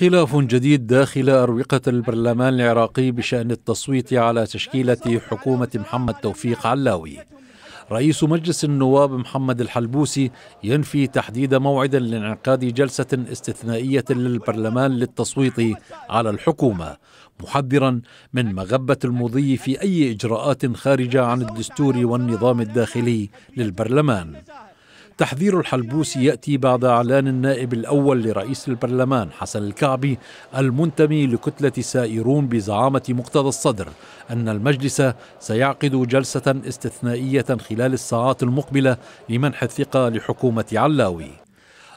خلاف جديد داخل أروقة البرلمان العراقي بشأن التصويت على تشكيلة حكومة محمد توفيق علاوي رئيس مجلس النواب محمد الحلبوسي ينفي تحديد موعدا لانعقاد جلسة استثنائية للبرلمان للتصويت على الحكومة محذرا من مغبة المضي في أي إجراءات خارجة عن الدستور والنظام الداخلي للبرلمان تحذير الحلبوسي ياتي بعد اعلان النائب الاول لرئيس البرلمان حسن الكعبي المنتمي لكتله سائرون بزعامه مقتضى الصدر ان المجلس سيعقد جلسه استثنائيه خلال الساعات المقبله لمنح الثقه لحكومه علاوي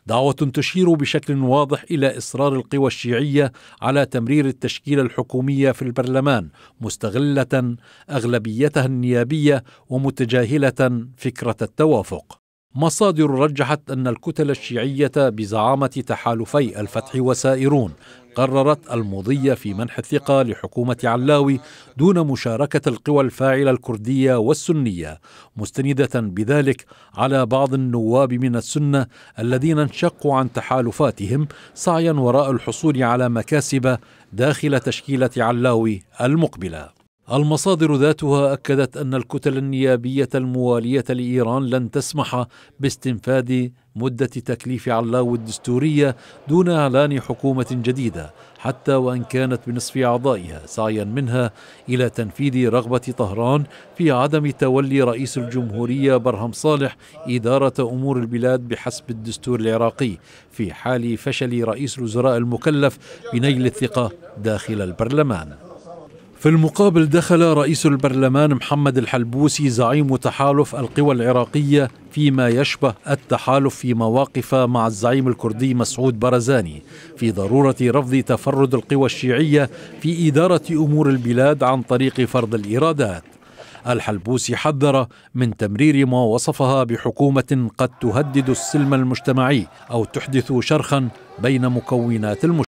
دعوة تشير بشكل واضح إلى إصرار القوى الشيعية على تمرير التشكيلة الحكومية في البرلمان مستغلة أغلبيتها النيابية ومتجاهلة فكرة التوافق مصادر رجحت أن الكتل الشيعية بزعامة تحالفي الفتح وسائرون قررت المضي في منح الثقة لحكومة علاوي دون مشاركة القوى الفاعلة الكردية والسنية مستندة بذلك على بعض النواب من السنة الذين انشقوا عن تحالفاتهم سعيا وراء الحصول على مكاسب داخل تشكيلة علاوي المقبله المصادر ذاتها اكدت ان الكتل النيابيه المواليه لايران لن تسمح باستنفاذ مده تكليف علاو الدستوريه دون اعلان حكومه جديده حتى وان كانت بنصف اعضائها سعيا منها الى تنفيذ رغبه طهران في عدم تولي رئيس الجمهوريه برهم صالح اداره امور البلاد بحسب الدستور العراقي في حال فشل رئيس الوزراء المكلف بنيل الثقه داخل البرلمان في المقابل دخل رئيس البرلمان محمد الحلبوسي زعيم تحالف القوى العراقية فيما يشبه التحالف في مواقف مع الزعيم الكردي مسعود برزاني في ضرورة رفض تفرد القوى الشيعية في إدارة أمور البلاد عن طريق فرض الإيرادات الحلبوسي حذر من تمرير ما وصفها بحكومة قد تهدد السلم المجتمعي أو تحدث شرخا بين مكونات المجتمع